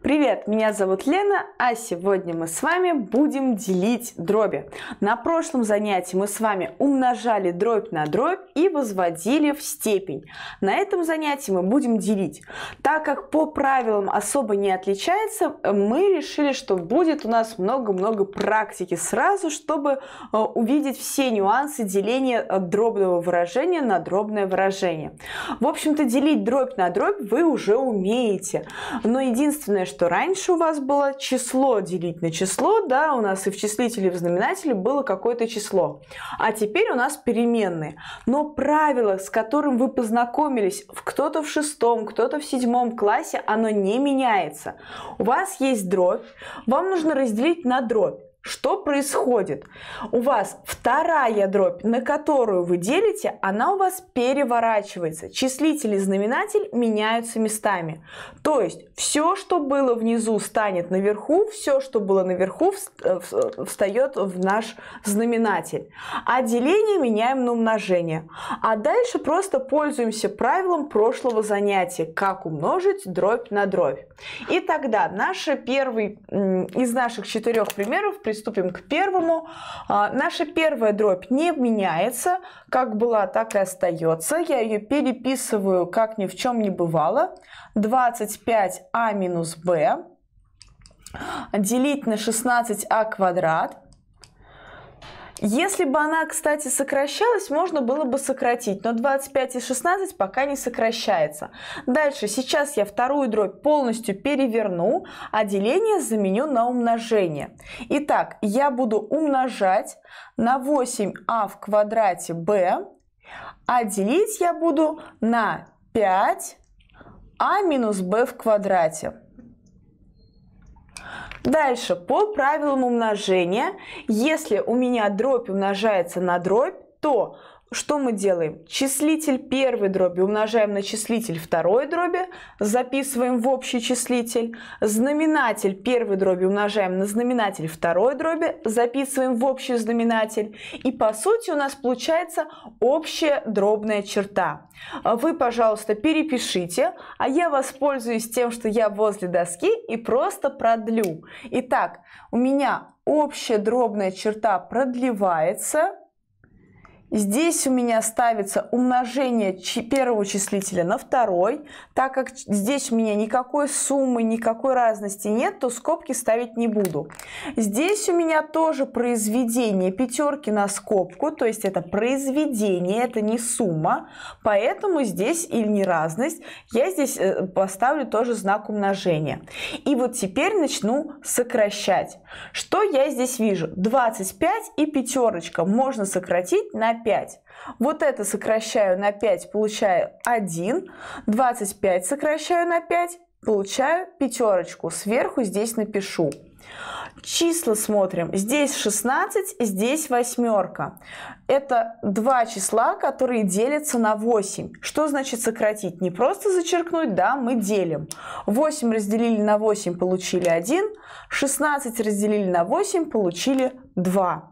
Привет, меня зовут Лена, а сегодня мы с вами будем делить дроби. На прошлом занятии мы с вами умножали дробь на дробь и возводили в степень. На этом занятии мы будем делить. Так как по правилам особо не отличается, мы решили, что будет у нас много-много практики сразу, чтобы э, увидеть все нюансы деления э, дробного выражения на дробное выражение. В общем-то, делить дробь на дробь вы уже умеете. Но единственное, что раньше у вас было число делить на число, да, у нас и в числителе, и в знаменателе было какое-то число. А теперь у нас переменные. Но правило, с которым вы познакомились, кто-то в шестом, кто-то в седьмом классе, оно не меняется. У вас есть дробь, вам нужно разделить на дробь. Что происходит? У вас вторая дробь, на которую вы делите, она у вас переворачивается. Числитель и знаменатель меняются местами. То есть все, что было внизу, станет наверху, все, что было наверху, э, э, встает в наш знаменатель. А деление меняем на умножение. А дальше просто пользуемся правилом прошлого занятия, как умножить дробь на дробь. И тогда наши первый из наших четырех примеров присутствует приступим к первому. А, наша первая дробь не меняется, как была, так и остается. Я ее переписываю, как ни в чем не бывало. 25а минус b делить на 16а квадрат если бы она, кстати, сокращалась, можно было бы сократить, но 25 и 16 пока не сокращается. Дальше, сейчас я вторую дробь полностью переверну, а деление заменю на умножение. Итак, я буду умножать на 8а в квадрате b, а делить я буду на 5а минус b в квадрате. Дальше, по правилам умножения, если у меня дробь умножается на дробь, то что мы делаем? Числитель первой дроби умножаем на числитель второй дроби, записываем в общий числитель. Знаменатель первой дроби умножаем на знаменатель второй дроби, записываем в общий знаменатель. И по сути у нас получается общая дробная черта. Вы, пожалуйста, перепишите, а я воспользуюсь тем, что я возле доски и просто продлю. Итак, у меня общая дробная черта продлевается Здесь у меня ставится умножение первого числителя на второй. Так как здесь у меня никакой суммы, никакой разности нет, то скобки ставить не буду. Здесь у меня тоже произведение пятерки на скобку, то есть это произведение, это не сумма. Поэтому здесь или не разность, я здесь э, поставлю тоже знак умножения. И вот теперь начну сокращать. Что я здесь вижу? 25 и пятерочка можно сократить на 5. Вот это сокращаю на 5, получаю 1. 25 сокращаю на 5, получаю пятерочку. Сверху здесь напишу. Числа смотрим. Здесь 16, здесь восьмерка. Это два числа, которые делятся на 8. Что значит сократить? Не просто зачеркнуть, да, мы делим. 8 разделили на 8, получили 1. 16 разделили на 8, получили 2.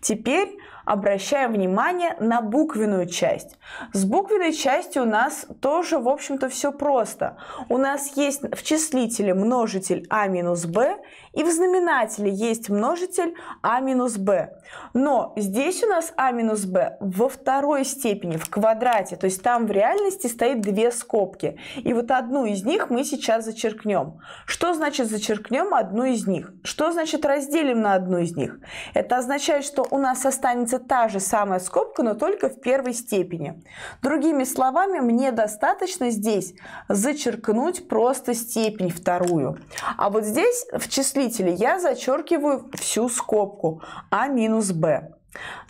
Теперь обращаем внимание на буквенную часть. С буквенной частью у нас тоже, в общем-то, все просто. У нас есть в числителе множитель а минус b и в знаменателе есть множитель а минус b. Но здесь у нас а минус b во второй степени, в квадрате. То есть там в реальности стоит две скобки. И вот одну из них мы сейчас зачеркнем. Что значит зачеркнем одну из них? Что значит разделим на одну из них? Это означает, что у нас останется та же самая скобка, но только в первой степени. Другими словами, мне достаточно здесь зачеркнуть просто степень вторую. А вот здесь в числе числителе я зачеркиваю всю скобку А минус Б.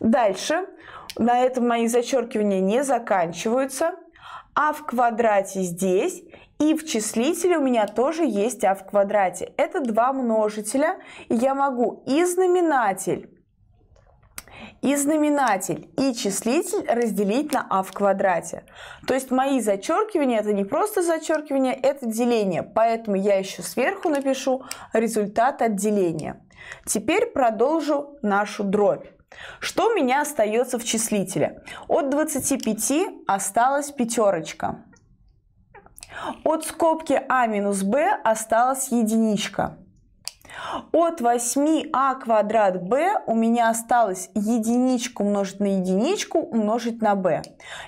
Дальше на этом мои зачеркивания не заканчиваются. А в квадрате здесь и в числителе у меня тоже есть А в квадрате. Это два множителя. я могу и знаменатель и знаменатель, и числитель разделить на а в квадрате. То есть мои зачеркивания это не просто зачеркивание, это деление. Поэтому я еще сверху напишу результат от деления. Теперь продолжу нашу дробь. Что у меня остается в числителе? От 25 осталась пятерочка. От скобки а минус b осталась единичка. От 8а квадрат b у меня осталось единичку умножить на единичку умножить на b.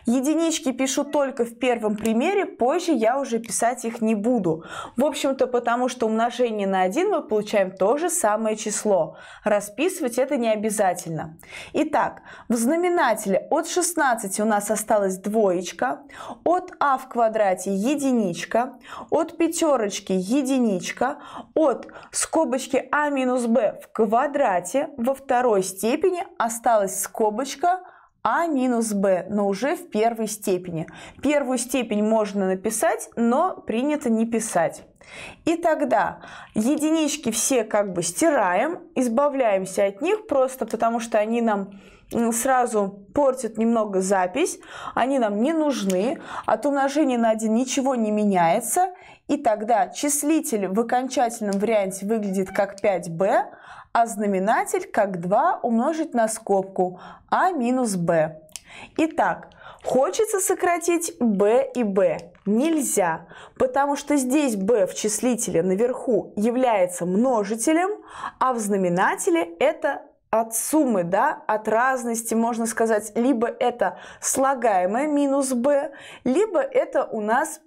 Единички пишу только в первом примере, позже я уже писать их не буду. В общем-то, потому что умножение на 1 мы получаем то же самое число. Расписывать это не обязательно. Итак, в знаменателе от 16 у нас осталась двоечка, от а в квадрате единичка, от пятерочки единичка, от скобочки скобочке а минус b в квадрате во второй степени осталась скобочка а минус b, но уже в первой степени. Первую степень можно написать, но принято не писать. И тогда единички все как бы стираем, избавляемся от них просто потому, что они нам сразу портят немного запись, они нам не нужны, от умножения на 1 ничего не меняется, и тогда числитель в окончательном варианте выглядит как 5b, а знаменатель как 2 умножить на скобку a а минус b. Итак, хочется сократить b и b. Нельзя, потому что здесь b в числителе наверху является множителем, а в знаменателе это от суммы, да, от разности, можно сказать, либо это слагаемое минус b, либо это у нас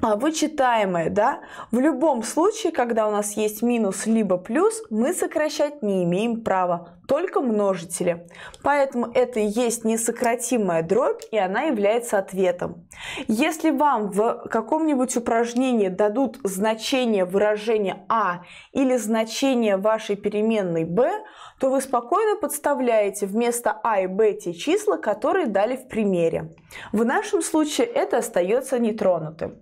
а, вычитаемое, да, в любом случае, когда у нас есть минус либо плюс, мы сокращать не имеем права, только множители. Поэтому это и есть несократимая дробь, и она является ответом. Если вам в каком-нибудь упражнении дадут значение выражения А или значение вашей переменной B, то вы спокойно подставляете вместо А и Б те числа, которые дали в примере. В нашем случае это остается нетронутым.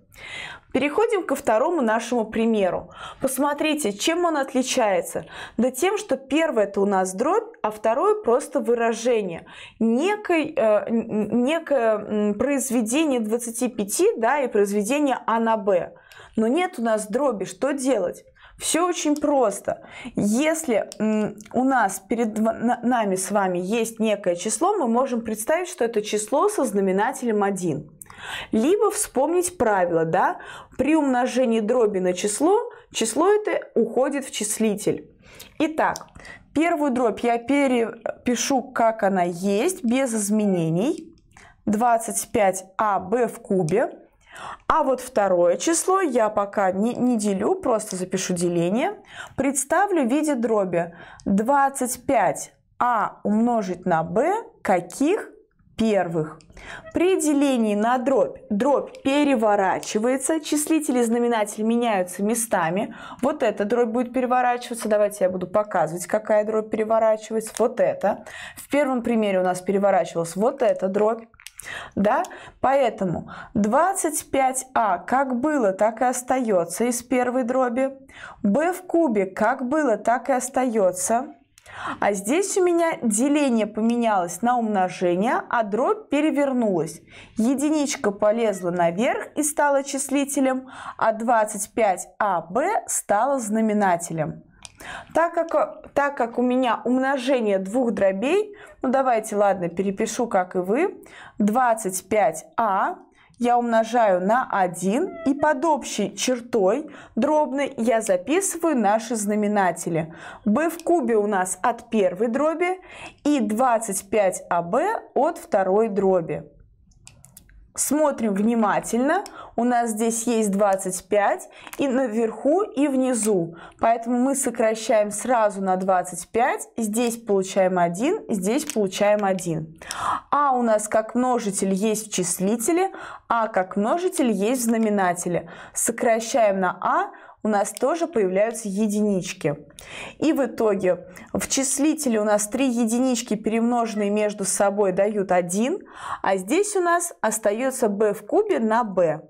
Переходим ко второму нашему примеру. Посмотрите, чем он отличается. Да тем, что первое это у нас дробь, а второе просто выражение. Э, некое, э, некое произведение 25 да, и произведение А на Б. Но нет у нас дроби, что делать? Все очень просто. Если у нас перед нами с вами есть некое число, мы можем представить, что это число со знаменателем 1. Либо вспомнить правило, да, при умножении дроби на число, число это уходит в числитель. Итак, первую дробь я перепишу, как она есть, без изменений. 25аб а в кубе а вот второе число я пока не, не делю, просто запишу деление. Представлю в виде дроби 25а умножить на b каких первых. При делении на дробь, дробь переворачивается, числитель и знаменатель меняются местами. Вот эта дробь будет переворачиваться. Давайте я буду показывать, какая дробь переворачивается. Вот это. В первом примере у нас переворачивалась вот эта дробь. Да? Поэтому 25а как было, так и остается из первой дроби. b в кубе как было, так и остается. А здесь у меня деление поменялось на умножение, а дробь перевернулась. Единичка полезла наверх и стала числителем, а 25 аb стала знаменателем. Так как, так как у меня умножение двух дробей – ну давайте, ладно, перепишу, как и вы. 25а я умножаю на 1 и под общей чертой дробной я записываю наши знаменатели. b в кубе у нас от первой дроби и 25аб а от второй дроби. Смотрим внимательно у нас здесь есть 25 и наверху, и внизу. Поэтому мы сокращаем сразу на 25, здесь получаем 1, здесь получаем 1. А у нас как множитель есть в числителе, а как множитель есть в знаменателе. Сокращаем на а, у нас тоже появляются единички. И в итоге в числителе у нас три единички, перемноженные между собой, дают 1, а здесь у нас остается b в кубе на b.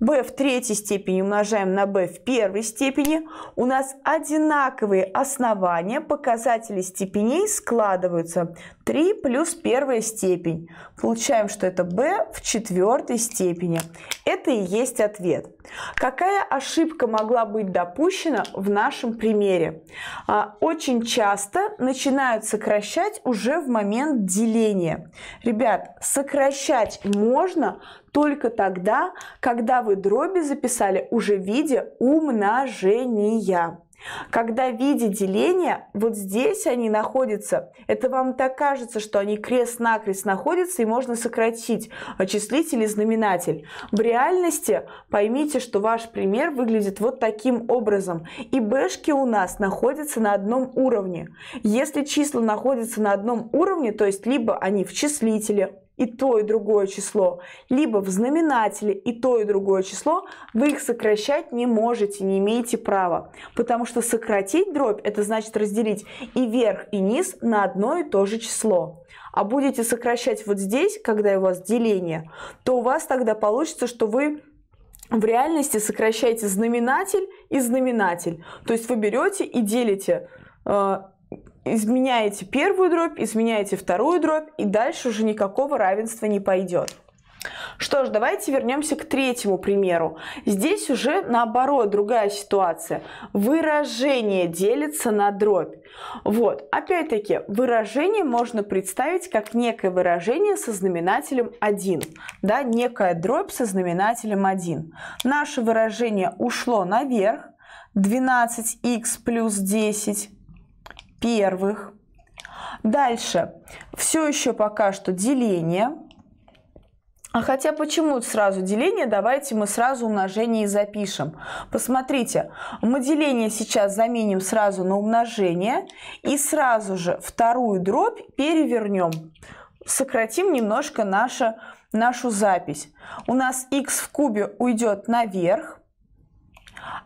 b в третьей степени умножаем на b в первой степени. У нас одинаковые основания, показатели степеней складываются. 3 плюс первая степень. Получаем, что это b в четвертой степени. Это и есть ответ. Какая ошибка могла быть? быть допущено в нашем примере. А, очень часто начинают сокращать уже в момент деления. Ребят, сокращать можно только тогда, когда вы дроби записали уже в виде умножения. Когда в виде деления вот здесь они находятся, это вам так кажется, что они крест-накрест находятся и можно сократить числитель и знаменатель. В реальности поймите, что ваш пример выглядит вот таким образом. И бэшки у нас находятся на одном уровне. Если числа находятся на одном уровне, то есть либо они в числителе, и то, и другое число, либо в знаменателе и то, и другое число, вы их сокращать не можете, не имеете права. Потому что сократить дробь – это значит разделить и верх, и низ на одно и то же число. А будете сокращать вот здесь, когда у вас деление, то у вас тогда получится, что вы в реальности сокращаете знаменатель и знаменатель. То есть вы берете и делите э, изменяете первую дробь, изменяете вторую дробь, и дальше уже никакого равенства не пойдет. Что ж, давайте вернемся к третьему примеру. Здесь уже наоборот другая ситуация. Выражение делится на дробь. Вот, опять-таки, выражение можно представить как некое выражение со знаменателем 1. Да, некая дробь со знаменателем 1. Наше выражение ушло наверх. 12х плюс 10 первых. Дальше. Все еще пока что деление. А хотя почему сразу деление? Давайте мы сразу умножение и запишем. Посмотрите, мы деление сейчас заменим сразу на умножение и сразу же вторую дробь перевернем. Сократим немножко наше, нашу запись. У нас x в кубе уйдет наверх,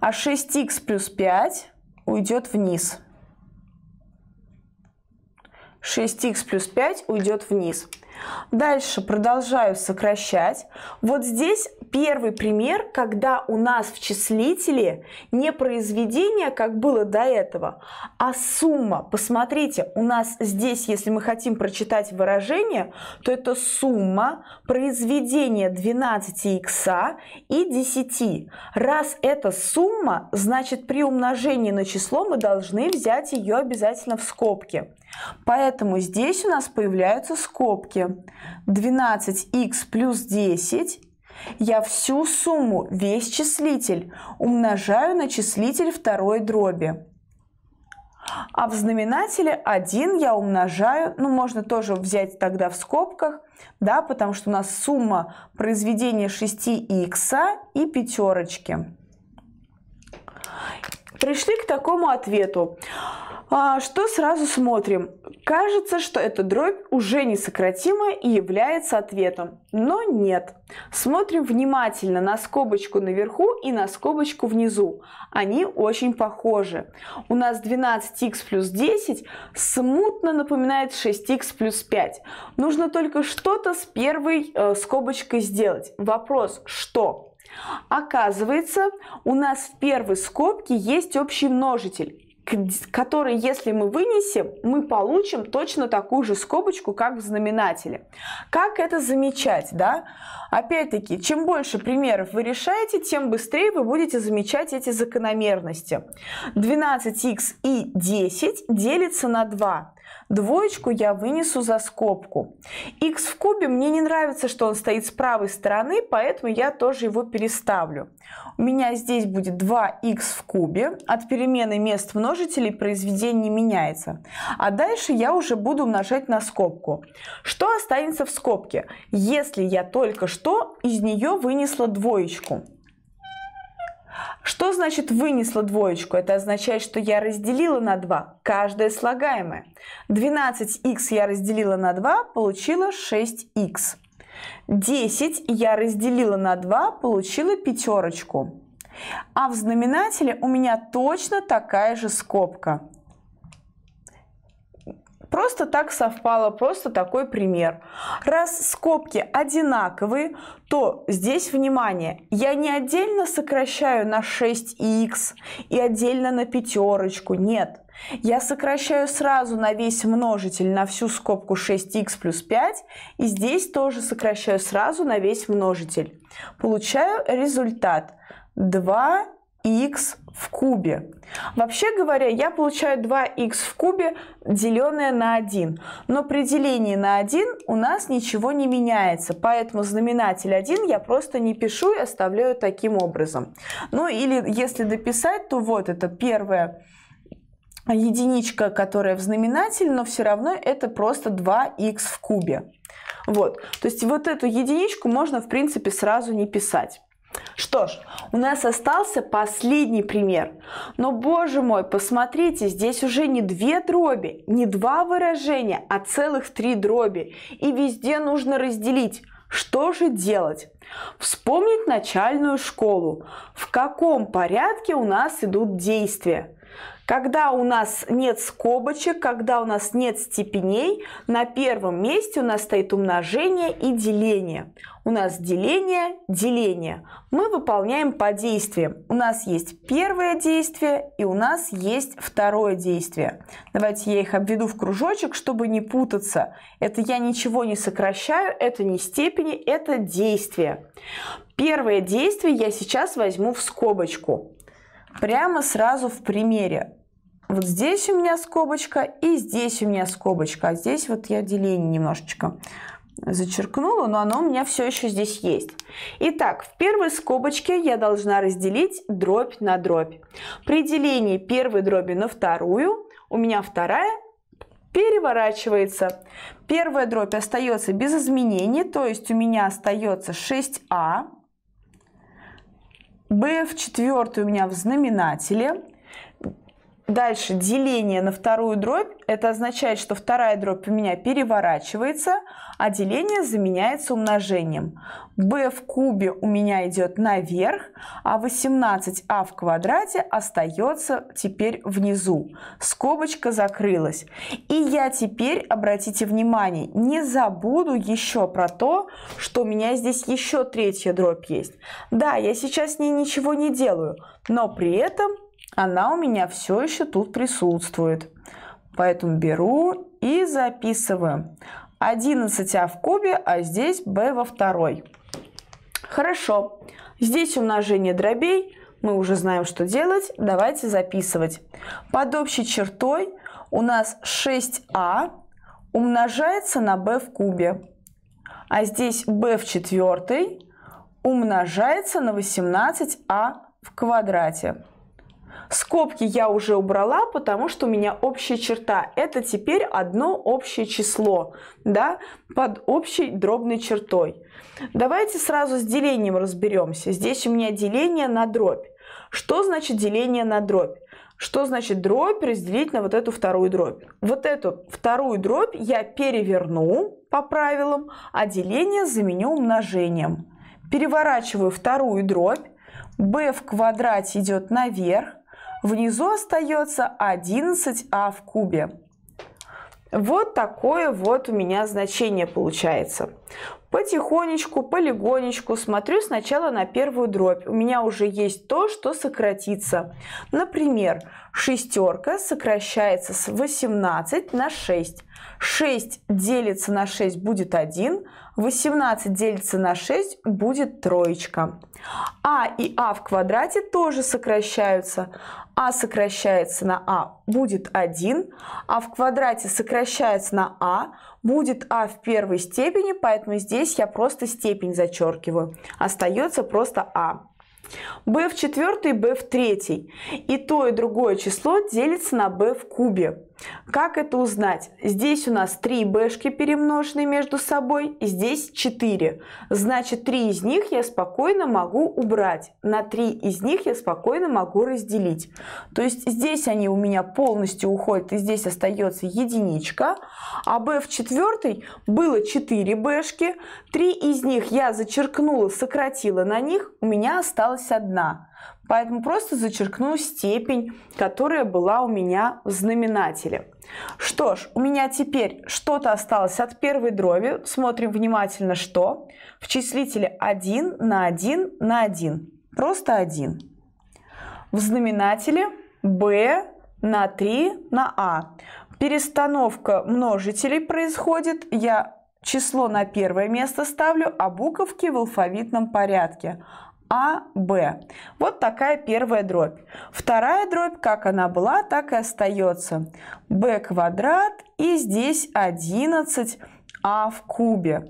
а 6x плюс 5 уйдет вниз. 6х плюс 5 уйдет вниз. Дальше продолжаю сокращать. Вот здесь первый пример, когда у нас в числителе не произведение, как было до этого, а сумма. Посмотрите, у нас здесь, если мы хотим прочитать выражение, то это сумма произведения 12 икса и 10. Раз это сумма, значит при умножении на число мы должны взять ее обязательно в скобки. Поэтому здесь у нас появляются скобки 12х плюс 10 я всю сумму, весь числитель, умножаю на числитель второй дроби. А в знаменателе 1 я умножаю, ну, можно тоже взять тогда в скобках, да, потому что у нас сумма произведения 6х и пятерочки. Пришли к такому ответу. А, что сразу смотрим? Кажется, что эта дробь уже несократима и является ответом, но нет. Смотрим внимательно на скобочку наверху и на скобочку внизу. Они очень похожи. У нас 12х плюс 10 смутно напоминает 6х плюс 5. Нужно только что-то с первой э, скобочкой сделать. Вопрос «что?». Оказывается, у нас в первой скобке есть общий множитель который, если мы вынесем, мы получим точно такую же скобочку, как в знаменателе. Как это замечать, да? Опять-таки, чем больше примеров вы решаете, тем быстрее вы будете замечать эти закономерности. 12х и 10 делится на 2. Двоечку я вынесу за скобку. x в кубе мне не нравится, что он стоит с правой стороны, поэтому я тоже его переставлю. У меня здесь будет 2x в кубе. От перемены мест множителей произведение не меняется. А дальше я уже буду умножать на скобку. Что останется в скобке, если я только что из нее вынесла двоечку? Что значит вынесла двоечку? Это означает, что я разделила на 2 каждое слагаемое. 12х я разделила на 2, получила 6х. 10 я разделила на 2, получила пятерочку. А в знаменателе у меня точно такая же скобка. Просто так совпало, просто такой пример. Раз скобки одинаковые, то здесь, внимание, я не отдельно сокращаю на 6х и отдельно на пятерочку, нет. Я сокращаю сразу на весь множитель, на всю скобку 6х плюс 5, и здесь тоже сокращаю сразу на весь множитель. Получаю результат 2 x в кубе. Вообще говоря, я получаю 2 x в кубе, деленное на 1. Но при делении на 1 у нас ничего не меняется, поэтому знаменатель 1 я просто не пишу и оставляю таким образом. Ну или если дописать, то вот это первое единичка, которая в знаменатель, но все равно это просто 2х в кубе. Вот, то есть вот эту единичку можно в принципе сразу не писать. Что ж, у нас остался последний пример. Но, боже мой, посмотрите, здесь уже не две дроби, не два выражения, а целых три дроби. И везде нужно разделить. Что же делать? Вспомнить начальную школу. В каком порядке у нас идут действия? Когда у нас нет скобочек, когда у нас нет степеней, на первом месте у нас стоит умножение и деление. У нас деление, деление. Мы выполняем по действиям. У нас есть первое действие и у нас есть второе действие. Давайте я их обведу в кружочек, чтобы не путаться. Это я ничего не сокращаю, это не степени, это действие. Первое действие я сейчас возьму в скобочку прямо сразу в примере. Вот здесь у меня скобочка и здесь у меня скобочка. А здесь вот я деление немножечко зачеркнула, но оно у меня все еще здесь есть. Итак, в первой скобочке я должна разделить дробь на дробь. При делении первой дроби на вторую у меня вторая переворачивается. Первая дробь остается без изменений, то есть у меня остается 6а b в четвертой у меня в знаменателе. Дальше деление на вторую дробь. Это означает, что вторая дробь у меня переворачивается, а деление заменяется умножением. b в кубе у меня идет наверх, а 18а в квадрате остается теперь внизу. Скобочка закрылась. И я теперь, обратите внимание, не забуду еще про то, что у меня здесь еще третья дробь есть. Да, я сейчас с ней ничего не делаю, но при этом она у меня все еще тут присутствует. Поэтому беру и записываю. 11а в кубе, а здесь b во второй. Хорошо, здесь умножение дробей, мы уже знаем, что делать, давайте записывать. Под общей чертой у нас 6а умножается на b в кубе, а здесь b в четвертой умножается на 18а в квадрате. Скобки я уже убрала, потому что у меня общая черта. Это теперь одно общее число, да, под общей дробной чертой. Давайте сразу с делением разберемся. Здесь у меня деление на дробь. Что значит деление на дробь? Что значит дробь разделить на вот эту вторую дробь? Вот эту вторую дробь я переверну по правилам, а деление заменю умножением. Переворачиваю вторую дробь, b в квадрате идет наверх, Внизу остается 11а в кубе. Вот такое вот у меня значение получается. Потихонечку, полигонечку смотрю сначала на первую дробь. У меня уже есть то, что сократится. Например, шестерка сокращается с 18 на 6. 6 делится на 6 будет 1, 18 делится на 6, будет троечка. А и А в квадрате тоже сокращаются. А сокращается на А, будет 1. А в квадрате сокращается на А, будет А в первой степени, поэтому здесь я просто степень зачеркиваю. Остается просто А. Б в четвертой, Б в третьей. И то, и другое число делится на Б в кубе. Как это узнать? Здесь у нас три бэшки перемножены между собой, здесь 4. Значит, 3 из них я спокойно могу убрать. На 3 из них я спокойно могу разделить. То есть здесь они у меня полностью уходят, и здесь остается единичка. А b в четвертой было 4 бэшки. 3 из них я зачеркнула, сократила на них, у меня осталась одна. Поэтому просто зачеркну степень, которая была у меня в знаменателе. Что ж, у меня теперь что-то осталось от первой дроби. Смотрим внимательно, что. В числителе 1 на 1 на 1. Просто 1. В знаменателе b на 3 на а. Перестановка множителей происходит. Я число на первое место ставлю, а буковки в алфавитном порядке. А, Б. Вот такая первая дробь. Вторая дробь, как она была, так и остается. Б квадрат и здесь 11 А в кубе.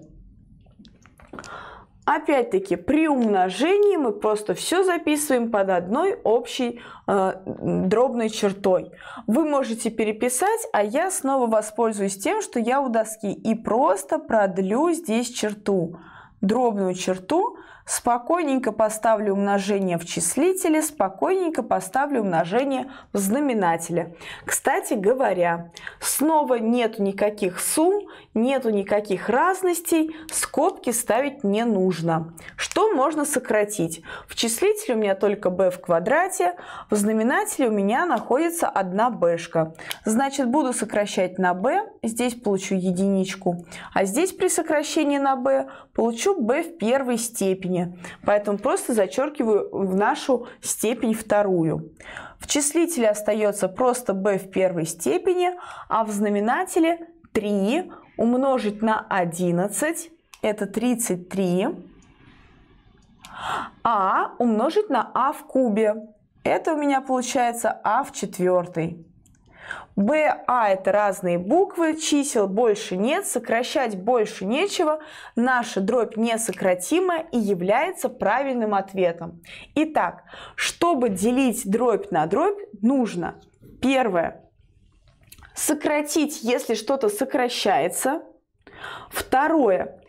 Опять-таки, при умножении мы просто все записываем под одной общей э, дробной чертой. Вы можете переписать, а я снова воспользуюсь тем, что я у доски и просто продлю здесь черту. Дробную черту спокойненько поставлю умножение в числителе, спокойненько поставлю умножение в знаменателе. Кстати говоря, снова нету никаких сумм, нету никаких разностей, скобки ставить не нужно. Что можно сократить? В числителе у меня только b в квадрате, в знаменателе у меня находится одна b. -шка. Значит, буду сокращать на b, здесь получу единичку, а здесь при сокращении на b получу b в первой степени. Поэтому просто зачеркиваю в нашу степень вторую. В числителе остается просто b в первой степени, а в знаменателе 3 умножить на 11, это 33, а умножить на а в кубе, это у меня получается а в четвертой. БА это разные буквы, чисел больше нет, сокращать больше нечего, наша дробь несократима и является правильным ответом. Итак, чтобы делить дробь на дробь, нужно первое – сократить, если что-то сокращается. Второе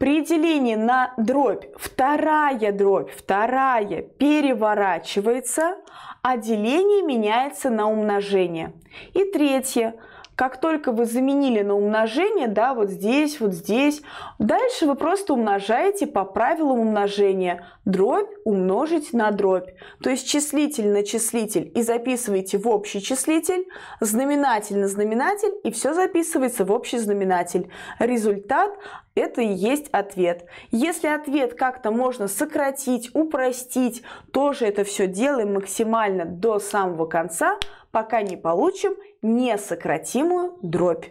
при делении на дробь вторая дробь, вторая переворачивается, а деление меняется на умножение. И третье. Как только вы заменили на умножение, да, вот здесь, вот здесь, дальше вы просто умножаете по правилам умножения. Дробь умножить на дробь. То есть числитель на числитель и записываете в общий числитель, знаменатель на знаменатель и все записывается в общий знаменатель. Результат это и есть ответ. Если ответ как-то можно сократить, упростить, тоже это все делаем максимально до самого конца, пока не получим несократимую дробь.